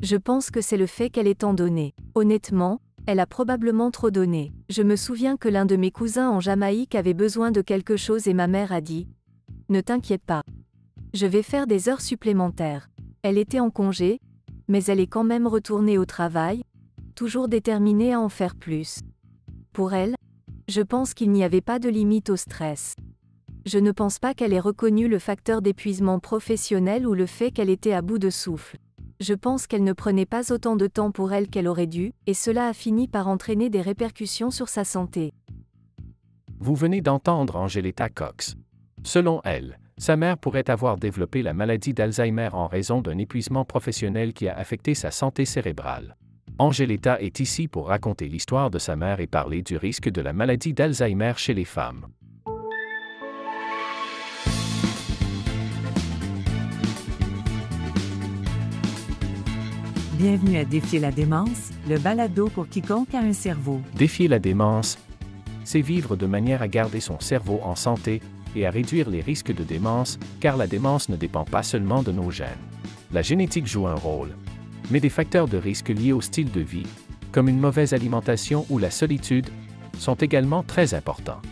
Je pense que c'est le fait qu'elle ait tant donné. Honnêtement, elle a probablement trop donné. Je me souviens que l'un de mes cousins en Jamaïque avait besoin de quelque chose et ma mère a dit ⁇ Ne t'inquiète pas. Je vais faire des heures supplémentaires. Elle était en congé, mais elle est quand même retournée au travail, toujours déterminée à en faire plus. Pour elle, je pense qu'il n'y avait pas de limite au stress. Je ne pense pas qu'elle ait reconnu le facteur d'épuisement professionnel ou le fait qu'elle était à bout de souffle je pense qu'elle ne prenait pas autant de temps pour elle qu'elle aurait dû, et cela a fini par entraîner des répercussions sur sa santé. Vous venez d'entendre Angelita Cox. Selon elle, sa mère pourrait avoir développé la maladie d'Alzheimer en raison d'un épuisement professionnel qui a affecté sa santé cérébrale. Angelita est ici pour raconter l'histoire de sa mère et parler du risque de la maladie d'Alzheimer chez les femmes. Bienvenue à Défier la démence, le balado pour quiconque a un cerveau. Défier la démence, c'est vivre de manière à garder son cerveau en santé et à réduire les risques de démence, car la démence ne dépend pas seulement de nos gènes. La génétique joue un rôle, mais des facteurs de risque liés au style de vie, comme une mauvaise alimentation ou la solitude, sont également très importants.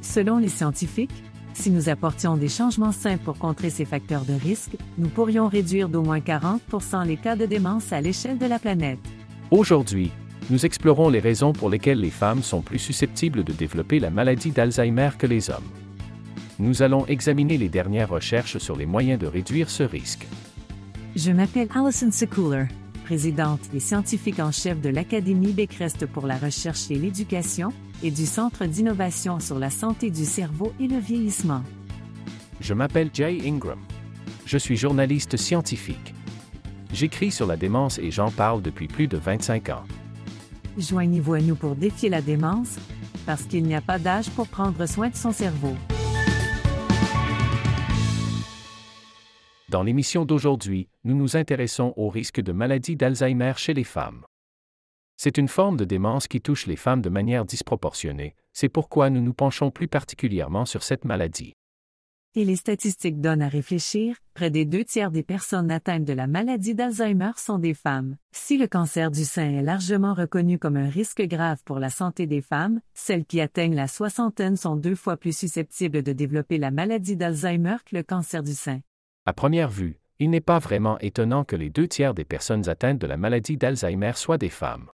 Selon les scientifiques, si nous apportions des changements simples pour contrer ces facteurs de risque, nous pourrions réduire d'au moins 40 les cas de démence à l'échelle de la planète. Aujourd'hui, nous explorons les raisons pour lesquelles les femmes sont plus susceptibles de développer la maladie d'Alzheimer que les hommes. Nous allons examiner les dernières recherches sur les moyens de réduire ce risque. Je m'appelle Alison Sekuler présidente et scientifique en chef de l'Académie Becrest pour la recherche et l'éducation, et du Centre d'innovation sur la santé du cerveau et le vieillissement. Je m'appelle Jay Ingram. Je suis journaliste scientifique. J'écris sur la démence et j'en parle depuis plus de 25 ans. Joignez-vous à nous pour défier la démence, parce qu'il n'y a pas d'âge pour prendre soin de son cerveau. Dans l'émission d'aujourd'hui, nous nous intéressons au risque de maladie d'Alzheimer chez les femmes. C'est une forme de démence qui touche les femmes de manière disproportionnée, c'est pourquoi nous nous penchons plus particulièrement sur cette maladie. Et les statistiques donnent à réfléchir, près des deux tiers des personnes atteintes de la maladie d'Alzheimer sont des femmes. Si le cancer du sein est largement reconnu comme un risque grave pour la santé des femmes, celles qui atteignent la soixantaine sont deux fois plus susceptibles de développer la maladie d'Alzheimer que le cancer du sein. À première vue, il n'est pas vraiment étonnant que les deux tiers des personnes atteintes de la maladie d'Alzheimer soient des femmes.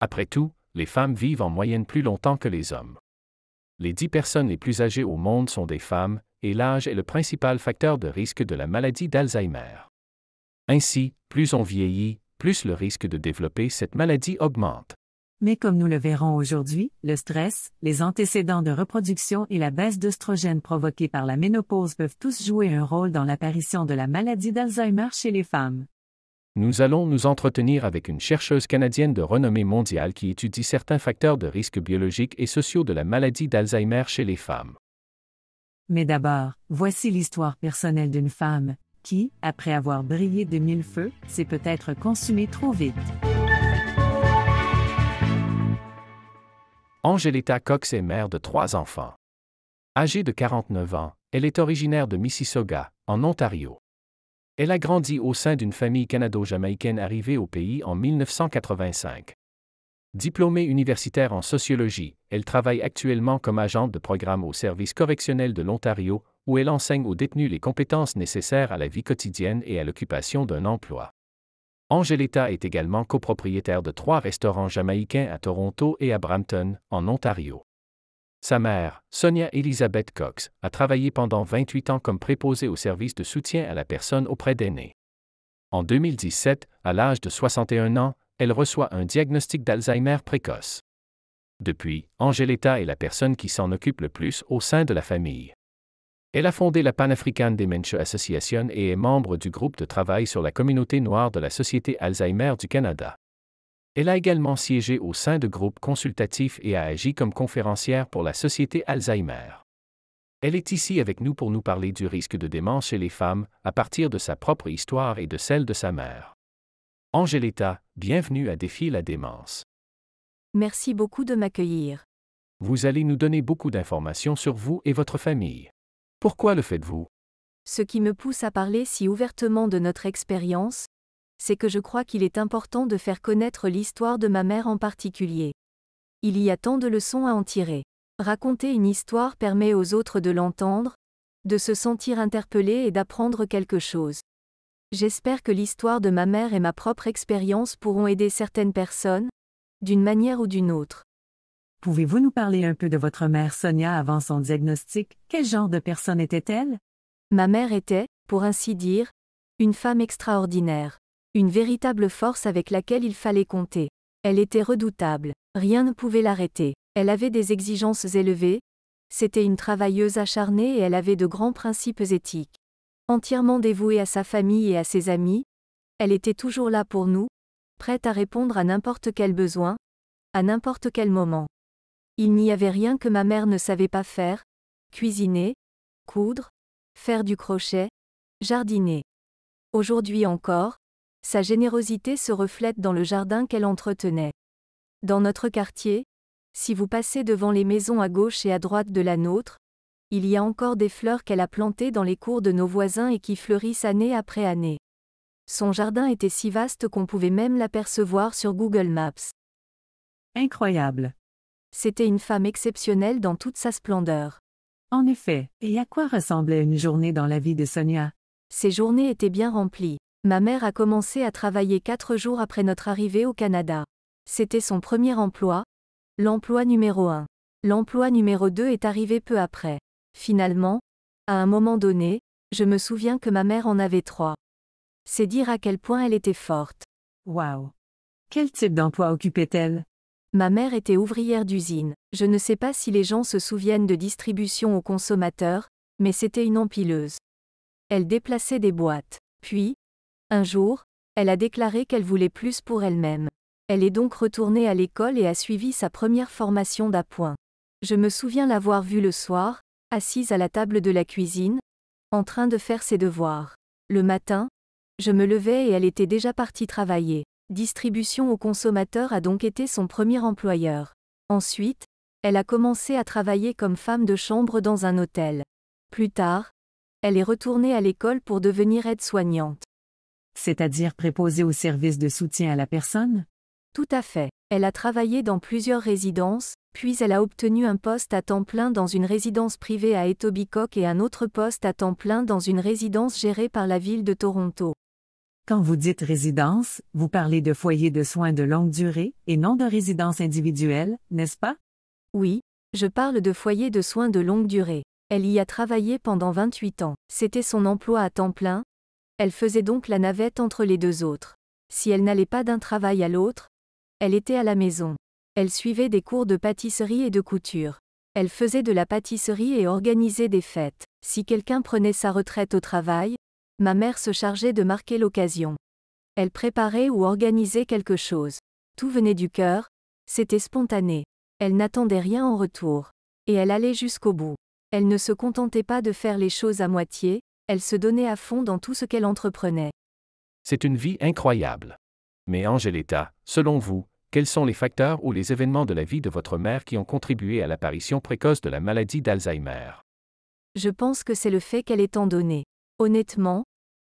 Après tout, les femmes vivent en moyenne plus longtemps que les hommes. Les dix personnes les plus âgées au monde sont des femmes, et l'âge est le principal facteur de risque de la maladie d'Alzheimer. Ainsi, plus on vieillit, plus le risque de développer cette maladie augmente. Mais comme nous le verrons aujourd'hui, le stress, les antécédents de reproduction et la baisse d'œstrogène provoquée par la ménopause peuvent tous jouer un rôle dans l'apparition de la maladie d'Alzheimer chez les femmes. Nous allons nous entretenir avec une chercheuse canadienne de renommée mondiale qui étudie certains facteurs de risque biologiques et sociaux de la maladie d'Alzheimer chez les femmes. Mais d'abord, voici l'histoire personnelle d'une femme qui, après avoir brillé de mille feux, s'est peut-être consumée trop vite. Angelita Cox est mère de trois enfants. Âgée de 49 ans, elle est originaire de Mississauga, en Ontario. Elle a grandi au sein d'une famille canado-jamaïcaine arrivée au pays en 1985. Diplômée universitaire en sociologie, elle travaille actuellement comme agente de programme au service correctionnel de l'Ontario, où elle enseigne aux détenus les compétences nécessaires à la vie quotidienne et à l'occupation d'un emploi. Angeletta est également copropriétaire de trois restaurants jamaïcains à Toronto et à Brampton, en Ontario. Sa mère, Sonia Elizabeth Cox, a travaillé pendant 28 ans comme préposée au service de soutien à la personne auprès d'aînés. En 2017, à l'âge de 61 ans, elle reçoit un diagnostic d'Alzheimer précoce. Depuis, Angeletta est la personne qui s'en occupe le plus au sein de la famille. Elle a fondé la Pan-African Dementia Association et est membre du groupe de travail sur la communauté noire de la Société Alzheimer du Canada. Elle a également siégé au sein de groupes consultatifs et a agi comme conférencière pour la Société Alzheimer. Elle est ici avec nous pour nous parler du risque de démence chez les femmes, à partir de sa propre histoire et de celle de sa mère. Angelita, bienvenue à Défi la démence. Merci beaucoup de m'accueillir. Vous allez nous donner beaucoup d'informations sur vous et votre famille. Pourquoi le faites-vous Ce qui me pousse à parler si ouvertement de notre expérience, c'est que je crois qu'il est important de faire connaître l'histoire de ma mère en particulier. Il y a tant de leçons à en tirer. Raconter une histoire permet aux autres de l'entendre, de se sentir interpellé et d'apprendre quelque chose. J'espère que l'histoire de ma mère et ma propre expérience pourront aider certaines personnes, d'une manière ou d'une autre. Pouvez-vous nous parler un peu de votre mère Sonia avant son diagnostic Quel genre de personne était-elle Ma mère était, pour ainsi dire, une femme extraordinaire. Une véritable force avec laquelle il fallait compter. Elle était redoutable. Rien ne pouvait l'arrêter. Elle avait des exigences élevées. C'était une travailleuse acharnée et elle avait de grands principes éthiques. Entièrement dévouée à sa famille et à ses amis, elle était toujours là pour nous, prête à répondre à n'importe quel besoin, à n'importe quel moment. Il n'y avait rien que ma mère ne savait pas faire, cuisiner, coudre, faire du crochet, jardiner. Aujourd'hui encore, sa générosité se reflète dans le jardin qu'elle entretenait. Dans notre quartier, si vous passez devant les maisons à gauche et à droite de la nôtre, il y a encore des fleurs qu'elle a plantées dans les cours de nos voisins et qui fleurissent année après année. Son jardin était si vaste qu'on pouvait même l'apercevoir sur Google Maps. Incroyable. C'était une femme exceptionnelle dans toute sa splendeur. En effet, et à quoi ressemblait une journée dans la vie de Sonia Ces journées étaient bien remplies. Ma mère a commencé à travailler quatre jours après notre arrivée au Canada. C'était son premier emploi, l'emploi numéro un. L'emploi numéro 2 est arrivé peu après. Finalement, à un moment donné, je me souviens que ma mère en avait trois. C'est dire à quel point elle était forte. Waouh Quel type d'emploi occupait-elle Ma mère était ouvrière d'usine. Je ne sais pas si les gens se souviennent de distribution aux consommateurs, mais c'était une empileuse. Elle déplaçait des boîtes. Puis, un jour, elle a déclaré qu'elle voulait plus pour elle-même. Elle est donc retournée à l'école et a suivi sa première formation d'appoint. Je me souviens l'avoir vue le soir, assise à la table de la cuisine, en train de faire ses devoirs. Le matin, je me levais et elle était déjà partie travailler. Distribution aux consommateurs a donc été son premier employeur. Ensuite, elle a commencé à travailler comme femme de chambre dans un hôtel. Plus tard, elle est retournée à l'école pour devenir aide-soignante. C'est-à-dire préposée au service de soutien à la personne Tout à fait. Elle a travaillé dans plusieurs résidences, puis elle a obtenu un poste à temps plein dans une résidence privée à Etobicoke et un autre poste à temps plein dans une résidence gérée par la ville de Toronto. Quand vous dites résidence, vous parlez de foyer de soins de longue durée et non de résidence individuelle, n'est-ce pas Oui, je parle de foyer de soins de longue durée. Elle y a travaillé pendant 28 ans. C'était son emploi à temps plein. Elle faisait donc la navette entre les deux autres. Si elle n'allait pas d'un travail à l'autre, elle était à la maison. Elle suivait des cours de pâtisserie et de couture. Elle faisait de la pâtisserie et organisait des fêtes. Si quelqu'un prenait sa retraite au travail, Ma mère se chargeait de marquer l'occasion. Elle préparait ou organisait quelque chose. Tout venait du cœur, c'était spontané. Elle n'attendait rien en retour. Et elle allait jusqu'au bout. Elle ne se contentait pas de faire les choses à moitié, elle se donnait à fond dans tout ce qu'elle entreprenait. C'est une vie incroyable. Mais Angeletta, selon vous, quels sont les facteurs ou les événements de la vie de votre mère qui ont contribué à l'apparition précoce de la maladie d'Alzheimer Je pense que c'est le fait qu'elle étant donnée. Honnêtement,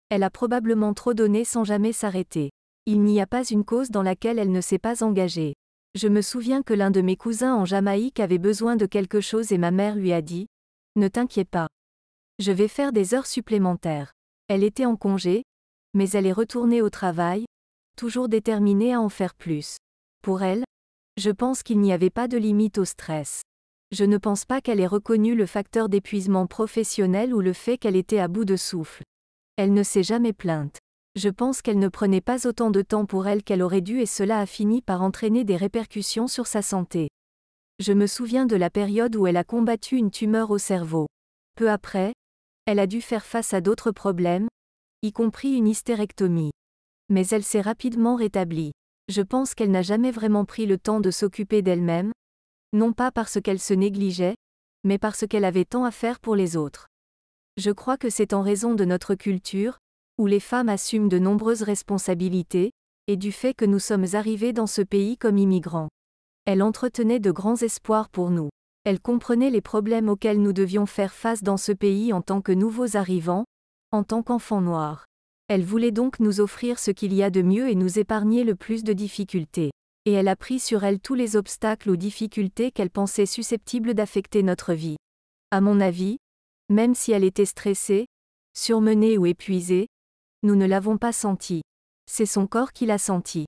elle a probablement trop donné sans jamais s'arrêter. Il n'y a pas une cause dans laquelle elle ne s'est pas engagée. Je me souviens que l'un de mes cousins en Jamaïque avait besoin de quelque chose et ma mère lui a dit ⁇ Ne t'inquiète pas. Je vais faire des heures supplémentaires. Elle était en congé, mais elle est retournée au travail, toujours déterminée à en faire plus. Pour elle, je pense qu'il n'y avait pas de limite au stress je ne pense pas qu'elle ait reconnu le facteur d'épuisement professionnel ou le fait qu'elle était à bout de souffle. Elle ne s'est jamais plainte. Je pense qu'elle ne prenait pas autant de temps pour elle qu'elle aurait dû et cela a fini par entraîner des répercussions sur sa santé. Je me souviens de la période où elle a combattu une tumeur au cerveau. Peu après, elle a dû faire face à d'autres problèmes, y compris une hystérectomie. Mais elle s'est rapidement rétablie. Je pense qu'elle n'a jamais vraiment pris le temps de s'occuper d'elle-même, non pas parce qu'elle se négligeait, mais parce qu'elle avait tant à faire pour les autres. Je crois que c'est en raison de notre culture, où les femmes assument de nombreuses responsabilités, et du fait que nous sommes arrivés dans ce pays comme immigrants. Elle entretenait de grands espoirs pour nous. Elle comprenait les problèmes auxquels nous devions faire face dans ce pays en tant que nouveaux arrivants, en tant qu'enfants noirs. Elle voulait donc nous offrir ce qu'il y a de mieux et nous épargner le plus de difficultés et elle a pris sur elle tous les obstacles ou difficultés qu'elle pensait susceptibles d'affecter notre vie. À mon avis, même si elle était stressée, surmenée ou épuisée, nous ne l'avons pas sentie. C'est son corps qui l'a senti.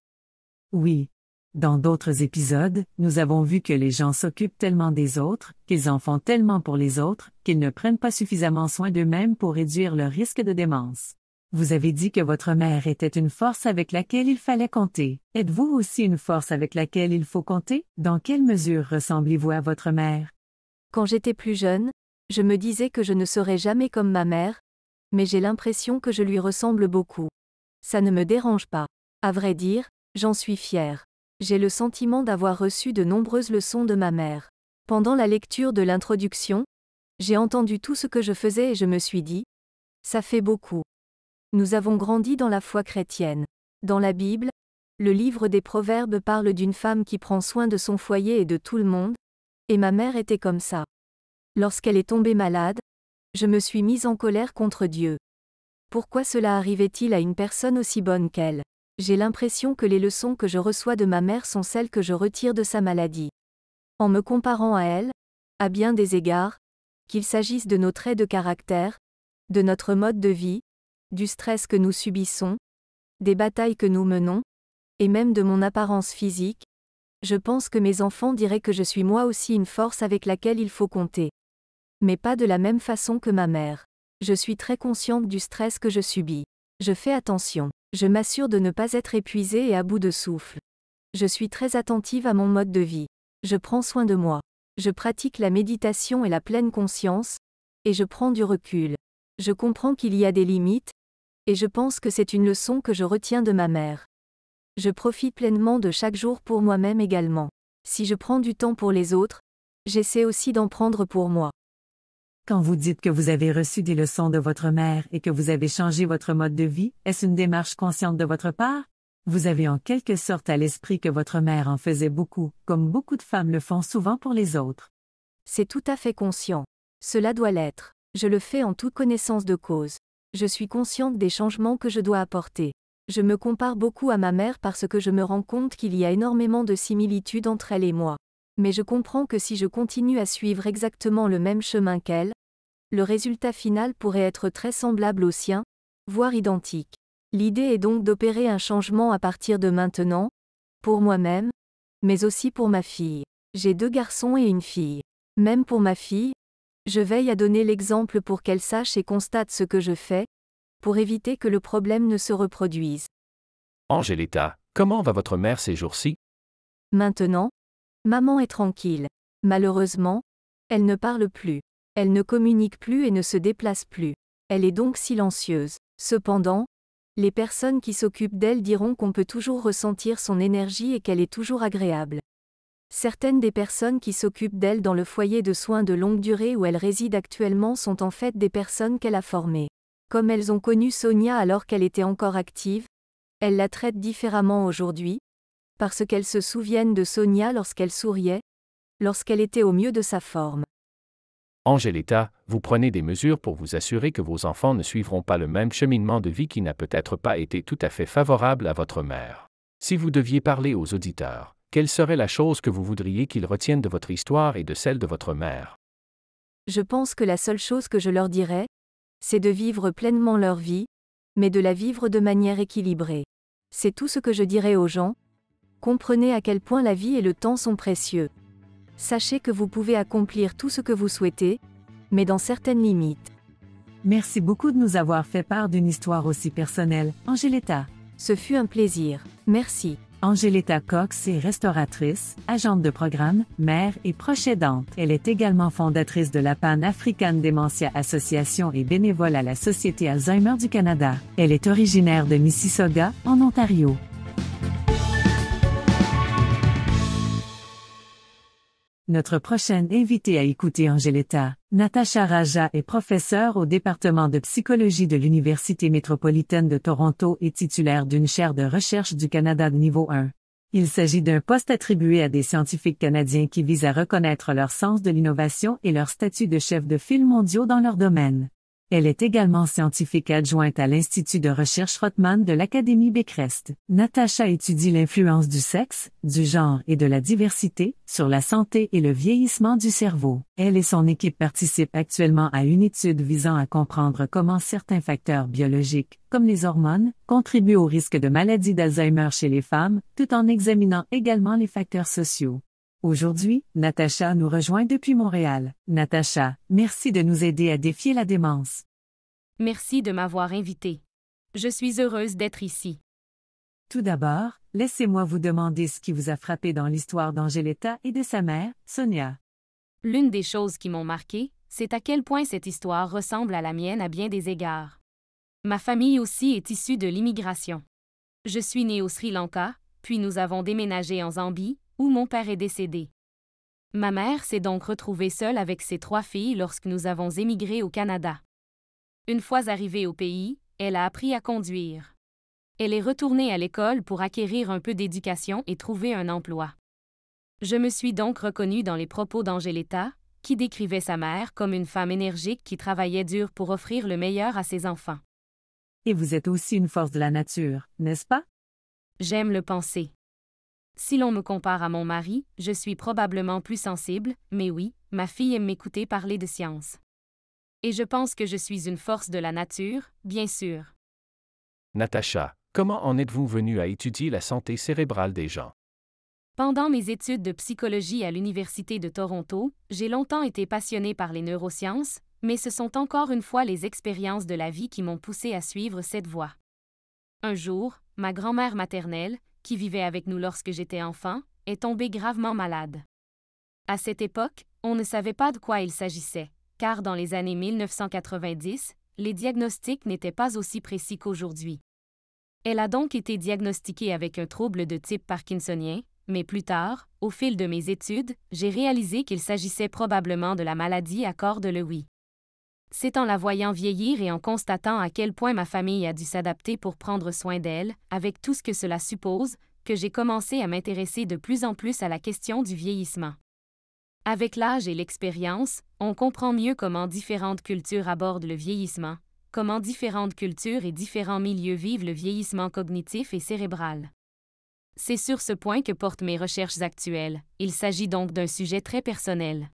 Oui. Dans d'autres épisodes, nous avons vu que les gens s'occupent tellement des autres, qu'ils en font tellement pour les autres, qu'ils ne prennent pas suffisamment soin d'eux-mêmes pour réduire leur risque de démence. Vous avez dit que votre mère était une force avec laquelle il fallait compter. Êtes-vous aussi une force avec laquelle il faut compter? Dans quelle mesure ressemblez-vous à votre mère? Quand j'étais plus jeune, je me disais que je ne serais jamais comme ma mère, mais j'ai l'impression que je lui ressemble beaucoup. Ça ne me dérange pas. À vrai dire, j'en suis fière. J'ai le sentiment d'avoir reçu de nombreuses leçons de ma mère. Pendant la lecture de l'introduction, j'ai entendu tout ce que je faisais et je me suis dit, ça fait beaucoup. Nous avons grandi dans la foi chrétienne. Dans la Bible, le livre des Proverbes parle d'une femme qui prend soin de son foyer et de tout le monde, et ma mère était comme ça. Lorsqu'elle est tombée malade, je me suis mise en colère contre Dieu. Pourquoi cela arrivait-il à une personne aussi bonne qu'elle J'ai l'impression que les leçons que je reçois de ma mère sont celles que je retire de sa maladie. En me comparant à elle, à bien des égards, qu'il s'agisse de nos traits de caractère, de notre mode de vie, du stress que nous subissons, des batailles que nous menons, et même de mon apparence physique, je pense que mes enfants diraient que je suis moi aussi une force avec laquelle il faut compter. Mais pas de la même façon que ma mère. Je suis très consciente du stress que je subis. Je fais attention. Je m'assure de ne pas être épuisée et à bout de souffle. Je suis très attentive à mon mode de vie. Je prends soin de moi. Je pratique la méditation et la pleine conscience, et je prends du recul. Je comprends qu'il y a des limites, et je pense que c'est une leçon que je retiens de ma mère. Je profite pleinement de chaque jour pour moi-même également. Si je prends du temps pour les autres, j'essaie aussi d'en prendre pour moi. Quand vous dites que vous avez reçu des leçons de votre mère et que vous avez changé votre mode de vie, est-ce une démarche consciente de votre part? Vous avez en quelque sorte à l'esprit que votre mère en faisait beaucoup, comme beaucoup de femmes le font souvent pour les autres. C'est tout à fait conscient. Cela doit l'être. Je le fais en toute connaissance de cause. Je suis consciente des changements que je dois apporter. Je me compare beaucoup à ma mère parce que je me rends compte qu'il y a énormément de similitudes entre elle et moi. Mais je comprends que si je continue à suivre exactement le même chemin qu'elle, le résultat final pourrait être très semblable au sien, voire identique. L'idée est donc d'opérer un changement à partir de maintenant, pour moi-même, mais aussi pour ma fille. J'ai deux garçons et une fille. Même pour ma fille, je veille à donner l'exemple pour qu'elle sache et constate ce que je fais, pour éviter que le problème ne se reproduise. Angelita, comment va votre mère ces jours-ci Maintenant, maman est tranquille. Malheureusement, elle ne parle plus. Elle ne communique plus et ne se déplace plus. Elle est donc silencieuse. Cependant, les personnes qui s'occupent d'elle diront qu'on peut toujours ressentir son énergie et qu'elle est toujours agréable. Certaines des personnes qui s'occupent d'elle dans le foyer de soins de longue durée où elle réside actuellement sont en fait des personnes qu'elle a formées. Comme elles ont connu Sonia alors qu'elle était encore active, elles la traitent différemment aujourd'hui, parce qu'elles se souviennent de Sonia lorsqu'elle souriait, lorsqu'elle était au mieux de sa forme. Angelita, vous prenez des mesures pour vous assurer que vos enfants ne suivront pas le même cheminement de vie qui n'a peut-être pas été tout à fait favorable à votre mère. Si vous deviez parler aux auditeurs, quelle serait la chose que vous voudriez qu'ils retiennent de votre histoire et de celle de votre mère Je pense que la seule chose que je leur dirais, c'est de vivre pleinement leur vie, mais de la vivre de manière équilibrée. C'est tout ce que je dirais aux gens. Comprenez à quel point la vie et le temps sont précieux. Sachez que vous pouvez accomplir tout ce que vous souhaitez, mais dans certaines limites. Merci beaucoup de nous avoir fait part d'une histoire aussi personnelle, Angeletta. Ce fut un plaisir. Merci. Angeletta Cox est restauratrice, agente de programme, mère et proche aidante. Elle est également fondatrice de la Pan African Dementia Association et bénévole à la Société Alzheimer du Canada. Elle est originaire de Mississauga, en Ontario. Notre prochaine invitée à écouter Angeletta, Natasha Raja est professeure au département de psychologie de l'Université métropolitaine de Toronto et titulaire d'une chaire de recherche du Canada de niveau 1. Il s'agit d'un poste attribué à des scientifiques canadiens qui visent à reconnaître leur sens de l'innovation et leur statut de chef de file mondiaux dans leur domaine. Elle est également scientifique adjointe à l'Institut de recherche Rotman de l'Académie Becrest. Natacha étudie l'influence du sexe, du genre et de la diversité sur la santé et le vieillissement du cerveau. Elle et son équipe participent actuellement à une étude visant à comprendre comment certains facteurs biologiques, comme les hormones, contribuent au risque de maladie d'Alzheimer chez les femmes, tout en examinant également les facteurs sociaux. Aujourd'hui, Natacha nous rejoint depuis Montréal. Natacha, merci de nous aider à défier la démence. Merci de m'avoir invitée. Je suis heureuse d'être ici. Tout d'abord, laissez-moi vous demander ce qui vous a frappé dans l'histoire d'Angeletta et de sa mère, Sonia. L'une des choses qui m'ont marqué, c'est à quel point cette histoire ressemble à la mienne à bien des égards. Ma famille aussi est issue de l'immigration. Je suis née au Sri Lanka, puis nous avons déménagé en Zambie, mon père est décédé. Ma mère s'est donc retrouvée seule avec ses trois filles lorsque nous avons émigré au Canada. Une fois arrivée au pays, elle a appris à conduire. Elle est retournée à l'école pour acquérir un peu d'éducation et trouver un emploi. Je me suis donc reconnue dans les propos d'Angeletta, qui décrivait sa mère comme une femme énergique qui travaillait dur pour offrir le meilleur à ses enfants. Et vous êtes aussi une force de la nature, n'est-ce pas? J'aime le penser. Si l'on me compare à mon mari, je suis probablement plus sensible, mais oui, ma fille aime m'écouter parler de science. Et je pense que je suis une force de la nature, bien sûr. Natacha, comment en êtes-vous venue à étudier la santé cérébrale des gens? Pendant mes études de psychologie à l'Université de Toronto, j'ai longtemps été passionnée par les neurosciences, mais ce sont encore une fois les expériences de la vie qui m'ont poussée à suivre cette voie. Un jour, ma grand-mère maternelle, qui vivait avec nous lorsque j'étais enfant, est tombé gravement malade. À cette époque, on ne savait pas de quoi il s'agissait, car dans les années 1990, les diagnostics n'étaient pas aussi précis qu'aujourd'hui. Elle a donc été diagnostiquée avec un trouble de type parkinsonien, mais plus tard, au fil de mes études, j'ai réalisé qu'il s'agissait probablement de la maladie à corps de Lewy. C'est en la voyant vieillir et en constatant à quel point ma famille a dû s'adapter pour prendre soin d'elle, avec tout ce que cela suppose, que j'ai commencé à m'intéresser de plus en plus à la question du vieillissement. Avec l'âge et l'expérience, on comprend mieux comment différentes cultures abordent le vieillissement, comment différentes cultures et différents milieux vivent le vieillissement cognitif et cérébral. C'est sur ce point que portent mes recherches actuelles, il s'agit donc d'un sujet très personnel.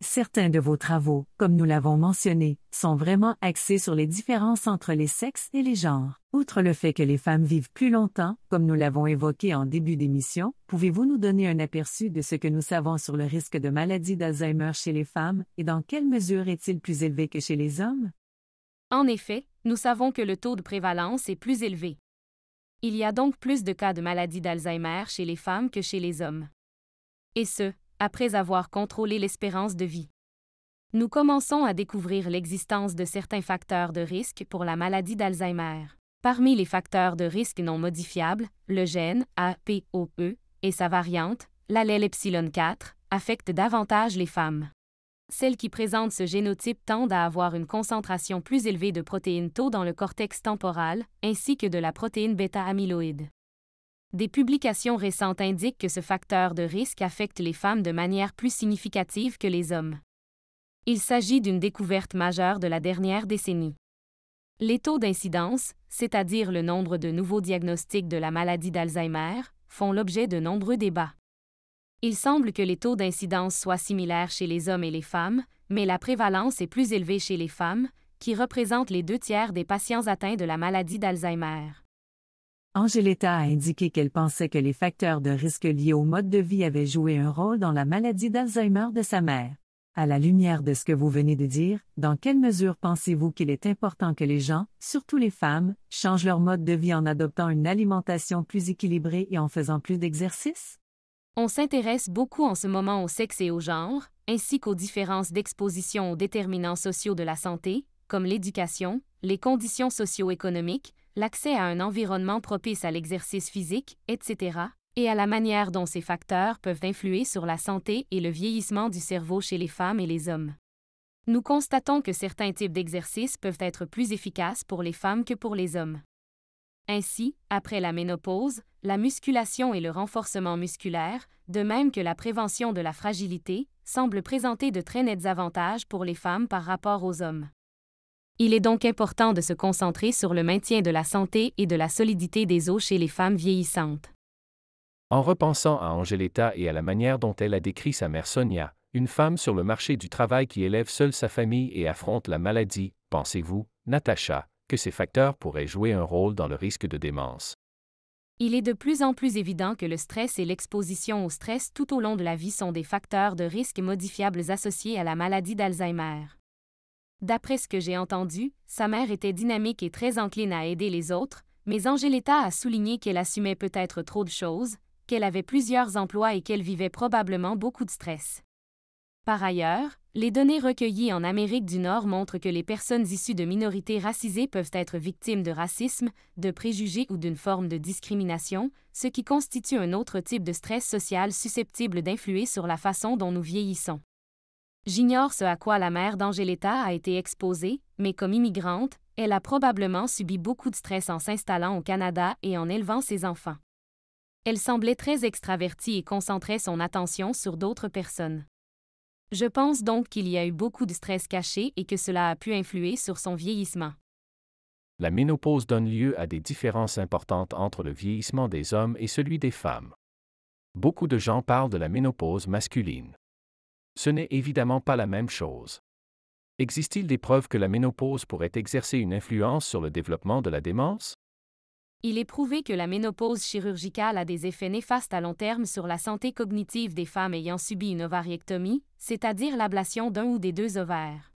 Certains de vos travaux, comme nous l'avons mentionné, sont vraiment axés sur les différences entre les sexes et les genres. Outre le fait que les femmes vivent plus longtemps, comme nous l'avons évoqué en début d'émission, pouvez-vous nous donner un aperçu de ce que nous savons sur le risque de maladie d'Alzheimer chez les femmes et dans quelle mesure est-il plus élevé que chez les hommes? En effet, nous savons que le taux de prévalence est plus élevé. Il y a donc plus de cas de maladie d'Alzheimer chez les femmes que chez les hommes. Et ce, après avoir contrôlé l'espérance de vie. Nous commençons à découvrir l'existence de certains facteurs de risque pour la maladie d'Alzheimer. Parmi les facteurs de risque non modifiables, le gène APOE et sa variante, l'allèle epsilon 4 affectent davantage les femmes. Celles qui présentent ce génotype tendent à avoir une concentration plus élevée de protéines tau dans le cortex temporal, ainsi que de la protéine bêta-amyloïde. Des publications récentes indiquent que ce facteur de risque affecte les femmes de manière plus significative que les hommes. Il s'agit d'une découverte majeure de la dernière décennie. Les taux d'incidence, c'est-à-dire le nombre de nouveaux diagnostics de la maladie d'Alzheimer, font l'objet de nombreux débats. Il semble que les taux d'incidence soient similaires chez les hommes et les femmes, mais la prévalence est plus élevée chez les femmes, qui représentent les deux tiers des patients atteints de la maladie d'Alzheimer. Angeletta a indiqué qu'elle pensait que les facteurs de risque liés au mode de vie avaient joué un rôle dans la maladie d'Alzheimer de sa mère. À la lumière de ce que vous venez de dire, dans quelle mesure pensez-vous qu'il est important que les gens, surtout les femmes, changent leur mode de vie en adoptant une alimentation plus équilibrée et en faisant plus d'exercice? On s'intéresse beaucoup en ce moment au sexe et au genre, ainsi qu'aux différences d'exposition aux déterminants sociaux de la santé, comme l'éducation, les conditions socio-économiques, l'accès à un environnement propice à l'exercice physique, etc., et à la manière dont ces facteurs peuvent influer sur la santé et le vieillissement du cerveau chez les femmes et les hommes. Nous constatons que certains types d'exercices peuvent être plus efficaces pour les femmes que pour les hommes. Ainsi, après la ménopause, la musculation et le renforcement musculaire, de même que la prévention de la fragilité, semblent présenter de très nets avantages pour les femmes par rapport aux hommes. Il est donc important de se concentrer sur le maintien de la santé et de la solidité des os chez les femmes vieillissantes. En repensant à Angeletta et à la manière dont elle a décrit sa mère Sonia, une femme sur le marché du travail qui élève seule sa famille et affronte la maladie, pensez-vous, Natacha, que ces facteurs pourraient jouer un rôle dans le risque de démence? Il est de plus en plus évident que le stress et l'exposition au stress tout au long de la vie sont des facteurs de risque modifiables associés à la maladie d'Alzheimer. D'après ce que j'ai entendu, sa mère était dynamique et très encline à aider les autres, mais Angeletta a souligné qu'elle assumait peut-être trop de choses, qu'elle avait plusieurs emplois et qu'elle vivait probablement beaucoup de stress. Par ailleurs, les données recueillies en Amérique du Nord montrent que les personnes issues de minorités racisées peuvent être victimes de racisme, de préjugés ou d'une forme de discrimination, ce qui constitue un autre type de stress social susceptible d'influer sur la façon dont nous vieillissons. J'ignore ce à quoi la mère d'Angeletta a été exposée, mais comme immigrante, elle a probablement subi beaucoup de stress en s'installant au Canada et en élevant ses enfants. Elle semblait très extravertie et concentrait son attention sur d'autres personnes. Je pense donc qu'il y a eu beaucoup de stress caché et que cela a pu influer sur son vieillissement. La ménopause donne lieu à des différences importantes entre le vieillissement des hommes et celui des femmes. Beaucoup de gens parlent de la ménopause masculine. Ce n'est évidemment pas la même chose. Existe-t-il des preuves que la ménopause pourrait exercer une influence sur le développement de la démence? Il est prouvé que la ménopause chirurgicale a des effets néfastes à long terme sur la santé cognitive des femmes ayant subi une ovariectomie, c'est-à-dire l'ablation d'un ou des deux ovaires.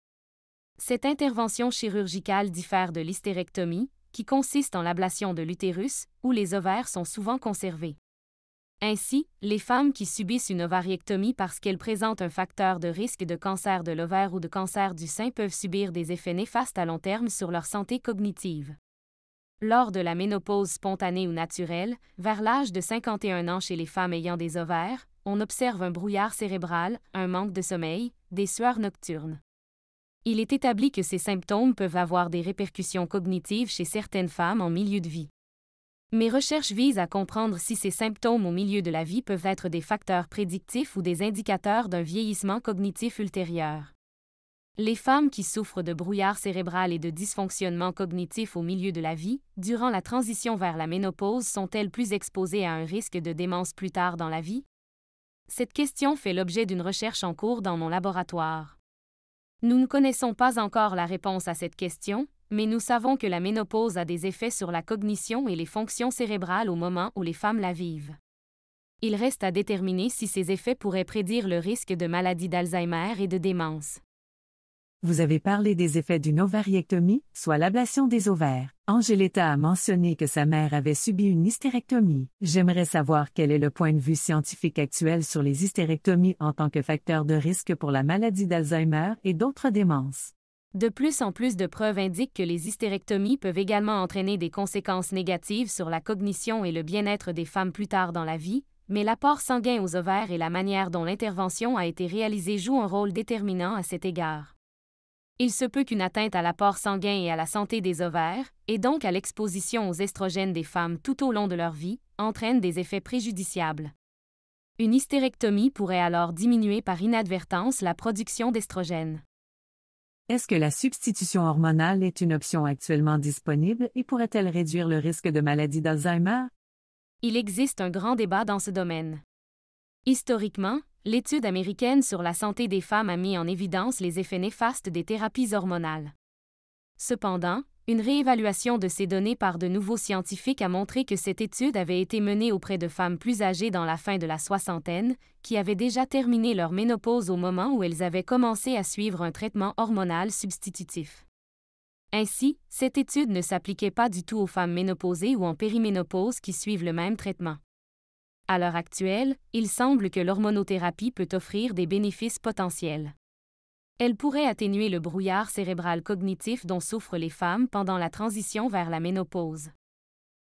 Cette intervention chirurgicale diffère de l'hystérectomie, qui consiste en l'ablation de l'utérus, où les ovaires sont souvent conservés. Ainsi, les femmes qui subissent une ovariectomie parce qu'elles présentent un facteur de risque de cancer de l'ovaire ou de cancer du sein peuvent subir des effets néfastes à long terme sur leur santé cognitive. Lors de la ménopause spontanée ou naturelle, vers l'âge de 51 ans chez les femmes ayant des ovaires, on observe un brouillard cérébral, un manque de sommeil, des sueurs nocturnes. Il est établi que ces symptômes peuvent avoir des répercussions cognitives chez certaines femmes en milieu de vie. Mes recherches visent à comprendre si ces symptômes au milieu de la vie peuvent être des facteurs prédictifs ou des indicateurs d'un vieillissement cognitif ultérieur. Les femmes qui souffrent de brouillard cérébral et de dysfonctionnement cognitif au milieu de la vie, durant la transition vers la ménopause, sont-elles plus exposées à un risque de démence plus tard dans la vie? Cette question fait l'objet d'une recherche en cours dans mon laboratoire. Nous ne connaissons pas encore la réponse à cette question, mais nous savons que la ménopause a des effets sur la cognition et les fonctions cérébrales au moment où les femmes la vivent. Il reste à déterminer si ces effets pourraient prédire le risque de maladie d'Alzheimer et de démence. Vous avez parlé des effets d'une ovariectomie, soit l'ablation des ovaires. Angeletta a mentionné que sa mère avait subi une hystérectomie. J'aimerais savoir quel est le point de vue scientifique actuel sur les hystérectomies en tant que facteur de risque pour la maladie d'Alzheimer et d'autres démences. De plus en plus de preuves indiquent que les hystérectomies peuvent également entraîner des conséquences négatives sur la cognition et le bien-être des femmes plus tard dans la vie, mais l'apport sanguin aux ovaires et la manière dont l'intervention a été réalisée jouent un rôle déterminant à cet égard. Il se peut qu'une atteinte à l'apport sanguin et à la santé des ovaires, et donc à l'exposition aux estrogènes des femmes tout au long de leur vie, entraîne des effets préjudiciables. Une hystérectomie pourrait alors diminuer par inadvertance la production d'estrogènes. Est-ce que la substitution hormonale est une option actuellement disponible et pourrait-elle réduire le risque de maladie d'Alzheimer? Il existe un grand débat dans ce domaine. Historiquement, l'étude américaine sur la santé des femmes a mis en évidence les effets néfastes des thérapies hormonales. Cependant, une réévaluation de ces données par de nouveaux scientifiques a montré que cette étude avait été menée auprès de femmes plus âgées dans la fin de la soixantaine, qui avaient déjà terminé leur ménopause au moment où elles avaient commencé à suivre un traitement hormonal substitutif. Ainsi, cette étude ne s'appliquait pas du tout aux femmes ménopausées ou en périménopause qui suivent le même traitement. À l'heure actuelle, il semble que l'hormonothérapie peut offrir des bénéfices potentiels. Elle pourrait atténuer le brouillard cérébral cognitif dont souffrent les femmes pendant la transition vers la ménopause.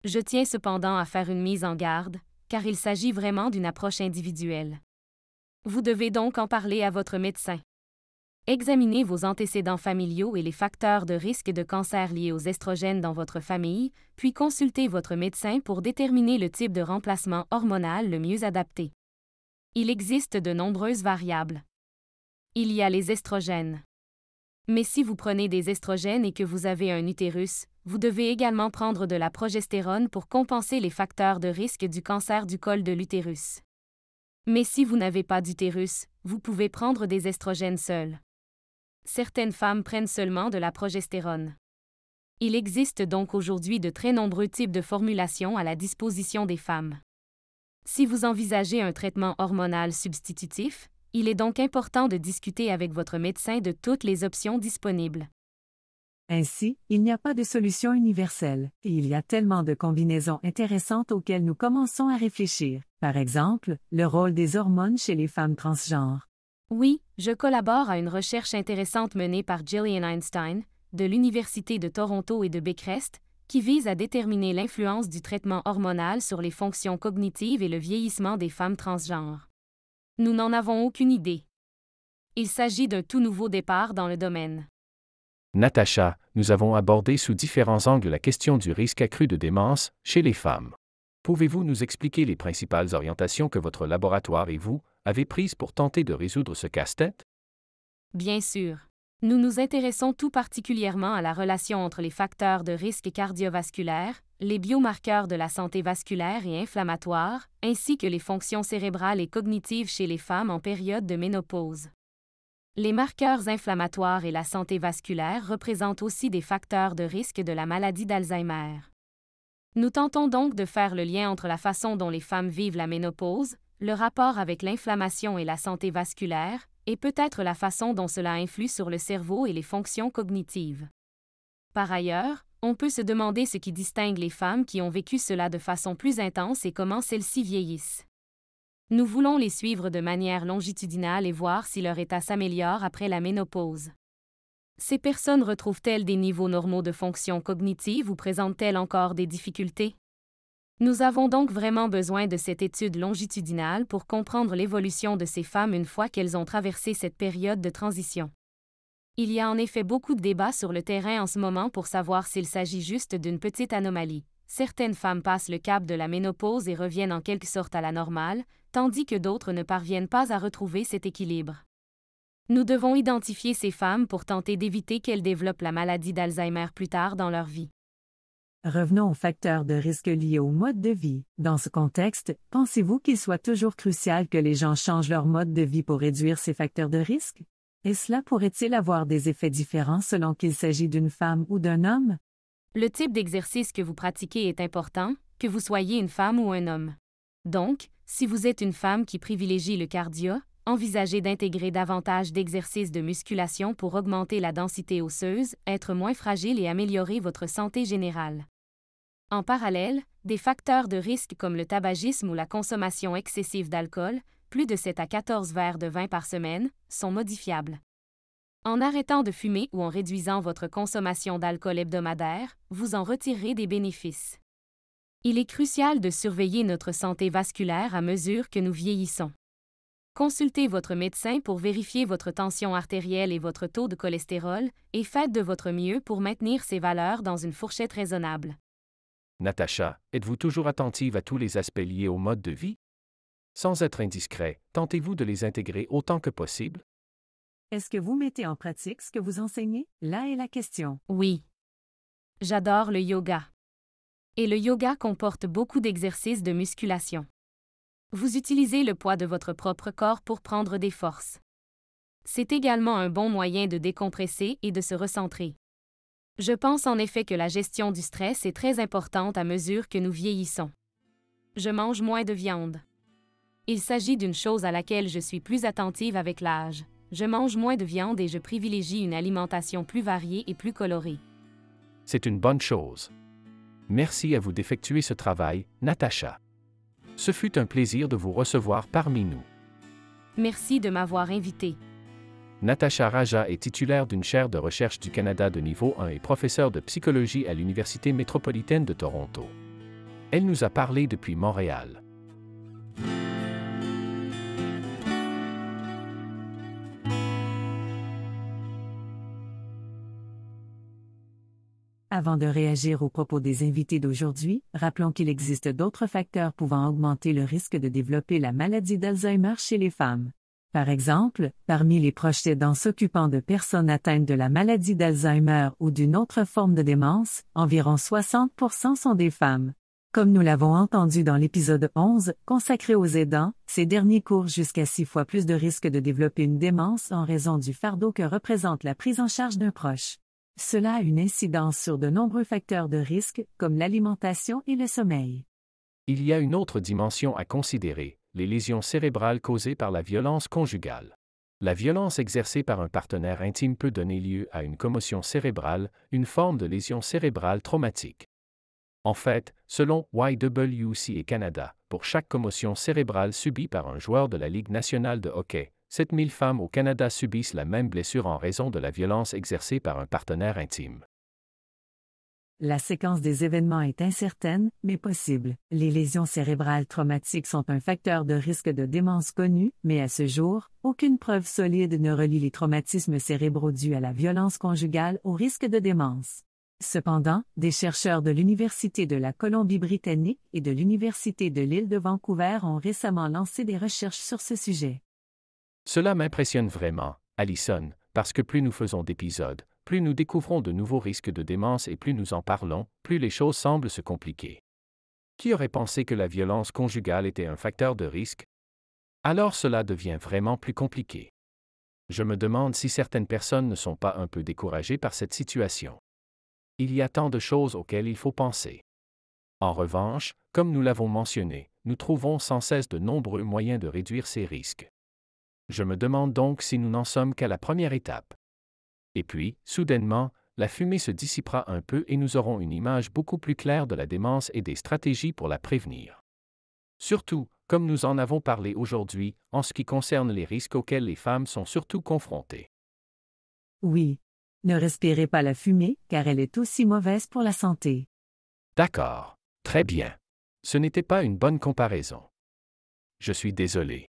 Je tiens cependant à faire une mise en garde, car il s'agit vraiment d'une approche individuelle. Vous devez donc en parler à votre médecin. Examinez vos antécédents familiaux et les facteurs de risque de cancer liés aux estrogènes dans votre famille, puis consultez votre médecin pour déterminer le type de remplacement hormonal le mieux adapté. Il existe de nombreuses variables il y a les estrogènes. Mais si vous prenez des estrogènes et que vous avez un utérus, vous devez également prendre de la progestérone pour compenser les facteurs de risque du cancer du col de l'utérus. Mais si vous n'avez pas d'utérus, vous pouvez prendre des estrogènes seuls. Certaines femmes prennent seulement de la progestérone. Il existe donc aujourd'hui de très nombreux types de formulations à la disposition des femmes. Si vous envisagez un traitement hormonal substitutif, il est donc important de discuter avec votre médecin de toutes les options disponibles. Ainsi, il n'y a pas de solution universelle, et il y a tellement de combinaisons intéressantes auxquelles nous commençons à réfléchir, par exemple, le rôle des hormones chez les femmes transgenres. Oui, je collabore à une recherche intéressante menée par Gillian Einstein, de l'Université de Toronto et de Bécrest, qui vise à déterminer l'influence du traitement hormonal sur les fonctions cognitives et le vieillissement des femmes transgenres. Nous n'en avons aucune idée. Il s'agit d'un tout nouveau départ dans le domaine. Natacha, nous avons abordé sous différents angles la question du risque accru de démence chez les femmes. Pouvez-vous nous expliquer les principales orientations que votre laboratoire et vous avez prises pour tenter de résoudre ce casse-tête? Bien sûr. Nous nous intéressons tout particulièrement à la relation entre les facteurs de risque cardiovasculaire, les biomarqueurs de la santé vasculaire et inflammatoire, ainsi que les fonctions cérébrales et cognitives chez les femmes en période de ménopause. Les marqueurs inflammatoires et la santé vasculaire représentent aussi des facteurs de risque de la maladie d'Alzheimer. Nous tentons donc de faire le lien entre la façon dont les femmes vivent la ménopause, le rapport avec l'inflammation et la santé vasculaire, et peut-être la façon dont cela influe sur le cerveau et les fonctions cognitives. Par ailleurs, on peut se demander ce qui distingue les femmes qui ont vécu cela de façon plus intense et comment celles-ci vieillissent. Nous voulons les suivre de manière longitudinale et voir si leur état s'améliore après la ménopause. Ces personnes retrouvent-elles des niveaux normaux de fonction cognitive ou présentent-elles encore des difficultés? Nous avons donc vraiment besoin de cette étude longitudinale pour comprendre l'évolution de ces femmes une fois qu'elles ont traversé cette période de transition. Il y a en effet beaucoup de débats sur le terrain en ce moment pour savoir s'il s'agit juste d'une petite anomalie. Certaines femmes passent le cap de la ménopause et reviennent en quelque sorte à la normale, tandis que d'autres ne parviennent pas à retrouver cet équilibre. Nous devons identifier ces femmes pour tenter d'éviter qu'elles développent la maladie d'Alzheimer plus tard dans leur vie. Revenons aux facteurs de risque liés au mode de vie. Dans ce contexte, pensez-vous qu'il soit toujours crucial que les gens changent leur mode de vie pour réduire ces facteurs de risque? Et cela pourrait-il avoir des effets différents selon qu'il s'agit d'une femme ou d'un homme? Le type d'exercice que vous pratiquez est important, que vous soyez une femme ou un homme. Donc, si vous êtes une femme qui privilégie le cardio, envisagez d'intégrer davantage d'exercices de musculation pour augmenter la densité osseuse, être moins fragile et améliorer votre santé générale. En parallèle, des facteurs de risque comme le tabagisme ou la consommation excessive d'alcool, plus de 7 à 14 verres de vin par semaine, sont modifiables. En arrêtant de fumer ou en réduisant votre consommation d'alcool hebdomadaire, vous en retirerez des bénéfices. Il est crucial de surveiller notre santé vasculaire à mesure que nous vieillissons. Consultez votre médecin pour vérifier votre tension artérielle et votre taux de cholestérol, et faites de votre mieux pour maintenir ces valeurs dans une fourchette raisonnable. Natacha, êtes-vous toujours attentive à tous les aspects liés au mode de vie? Sans être indiscret, tentez-vous de les intégrer autant que possible? Est-ce que vous mettez en pratique ce que vous enseignez? Là est la question. Oui. J'adore le yoga. Et le yoga comporte beaucoup d'exercices de musculation. Vous utilisez le poids de votre propre corps pour prendre des forces. C'est également un bon moyen de décompresser et de se recentrer. Je pense en effet que la gestion du stress est très importante à mesure que nous vieillissons. Je mange moins de viande. Il s'agit d'une chose à laquelle je suis plus attentive avec l'âge. Je mange moins de viande et je privilégie une alimentation plus variée et plus colorée. C'est une bonne chose. Merci à vous d'effectuer ce travail, Natacha. Ce fut un plaisir de vous recevoir parmi nous. Merci de m'avoir invitée. Natacha Raja est titulaire d'une chaire de recherche du Canada de niveau 1 et professeure de psychologie à l'Université métropolitaine de Toronto. Elle nous a parlé depuis Montréal. Avant de réagir aux propos des invités d'aujourd'hui, rappelons qu'il existe d'autres facteurs pouvant augmenter le risque de développer la maladie d'Alzheimer chez les femmes. Par exemple, parmi les proches aidants s'occupant de personnes atteintes de la maladie d'Alzheimer ou d'une autre forme de démence, environ 60% sont des femmes. Comme nous l'avons entendu dans l'épisode 11, consacré aux aidants, ces derniers courent jusqu'à six fois plus de risques de développer une démence en raison du fardeau que représente la prise en charge d'un proche. Cela a une incidence sur de nombreux facteurs de risque, comme l'alimentation et le sommeil. Il y a une autre dimension à considérer, les lésions cérébrales causées par la violence conjugale. La violence exercée par un partenaire intime peut donner lieu à une commotion cérébrale, une forme de lésion cérébrale traumatique. En fait, selon YWC et Canada, pour chaque commotion cérébrale subie par un joueur de la Ligue nationale de hockey, 7000 femmes au Canada subissent la même blessure en raison de la violence exercée par un partenaire intime. La séquence des événements est incertaine, mais possible. Les lésions cérébrales traumatiques sont un facteur de risque de démence connu, mais à ce jour, aucune preuve solide ne relie les traumatismes cérébraux dus à la violence conjugale au risque de démence. Cependant, des chercheurs de l'Université de la Colombie-Britannique et de l'Université de l'île de Vancouver ont récemment lancé des recherches sur ce sujet. Cela m'impressionne vraiment, Allison, parce que plus nous faisons d'épisodes, plus nous découvrons de nouveaux risques de démence et plus nous en parlons, plus les choses semblent se compliquer. Qui aurait pensé que la violence conjugale était un facteur de risque Alors cela devient vraiment plus compliqué. Je me demande si certaines personnes ne sont pas un peu découragées par cette situation. Il y a tant de choses auxquelles il faut penser. En revanche, comme nous l'avons mentionné, nous trouvons sans cesse de nombreux moyens de réduire ces risques. Je me demande donc si nous n'en sommes qu'à la première étape. Et puis, soudainement, la fumée se dissipera un peu et nous aurons une image beaucoup plus claire de la démence et des stratégies pour la prévenir. Surtout, comme nous en avons parlé aujourd'hui, en ce qui concerne les risques auxquels les femmes sont surtout confrontées. Oui. Ne respirez pas la fumée, car elle est aussi mauvaise pour la santé. D'accord. Très bien. Ce n'était pas une bonne comparaison. Je suis désolé.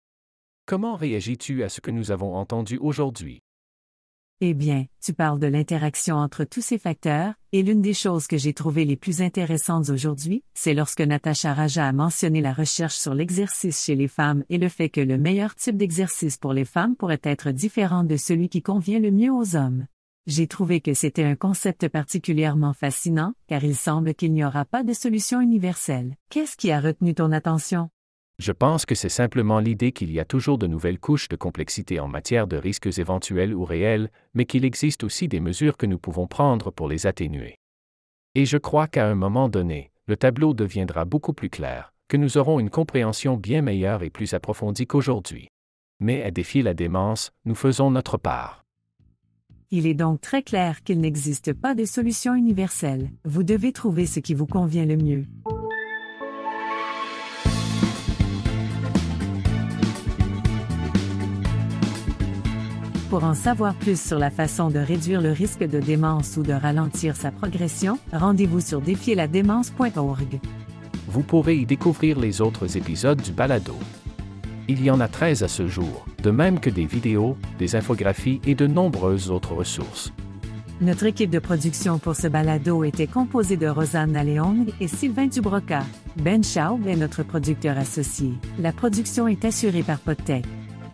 Comment réagis-tu à ce que nous avons entendu aujourd'hui? Eh bien, tu parles de l'interaction entre tous ces facteurs, et l'une des choses que j'ai trouvées les plus intéressantes aujourd'hui, c'est lorsque Natasha Raja a mentionné la recherche sur l'exercice chez les femmes et le fait que le meilleur type d'exercice pour les femmes pourrait être différent de celui qui convient le mieux aux hommes. J'ai trouvé que c'était un concept particulièrement fascinant, car il semble qu'il n'y aura pas de solution universelle. Qu'est-ce qui a retenu ton attention? Je pense que c'est simplement l'idée qu'il y a toujours de nouvelles couches de complexité en matière de risques éventuels ou réels, mais qu'il existe aussi des mesures que nous pouvons prendre pour les atténuer. Et je crois qu'à un moment donné, le tableau deviendra beaucoup plus clair, que nous aurons une compréhension bien meilleure et plus approfondie qu'aujourd'hui. Mais à défier la démence, nous faisons notre part. Il est donc très clair qu'il n'existe pas de solution universelle. Vous devez trouver ce qui vous convient le mieux. Pour en savoir plus sur la façon de réduire le risque de démence ou de ralentir sa progression, rendez-vous sur défierladémence.org. Vous pourrez y découvrir les autres épisodes du balado. Il y en a 13 à ce jour, de même que des vidéos, des infographies et de nombreuses autres ressources. Notre équipe de production pour ce balado était composée de Rosanne Naléong et Sylvain Dubroca. Ben Schaub est notre producteur associé. La production est assurée par Podtech.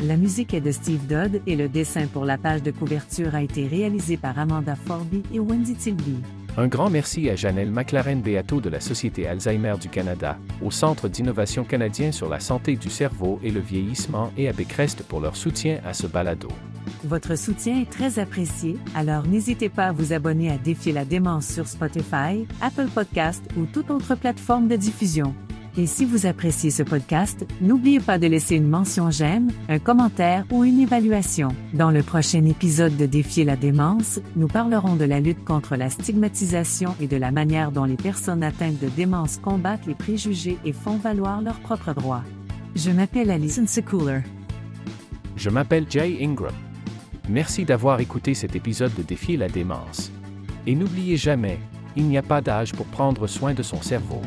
La musique est de Steve Dodd et le dessin pour la page de couverture a été réalisé par Amanda Forby et Wendy Tilby. Un grand merci à Janelle McLaren Beato de la Société Alzheimer du Canada, au Centre d'innovation canadien sur la santé du cerveau et le vieillissement et à Becrest pour leur soutien à ce balado. Votre soutien est très apprécié, alors n'hésitez pas à vous abonner à Défier la démence sur Spotify, Apple Podcast ou toute autre plateforme de diffusion. Et si vous appréciez ce podcast, n'oubliez pas de laisser une mention j'aime, un commentaire ou une évaluation. Dans le prochain épisode de Défier la démence, nous parlerons de la lutte contre la stigmatisation et de la manière dont les personnes atteintes de démence combattent les préjugés et font valoir leurs propres droits. Je m'appelle Alison Secooler. Je m'appelle Jay Ingram. Merci d'avoir écouté cet épisode de Défier la démence. Et n'oubliez jamais, il n'y a pas d'âge pour prendre soin de son cerveau.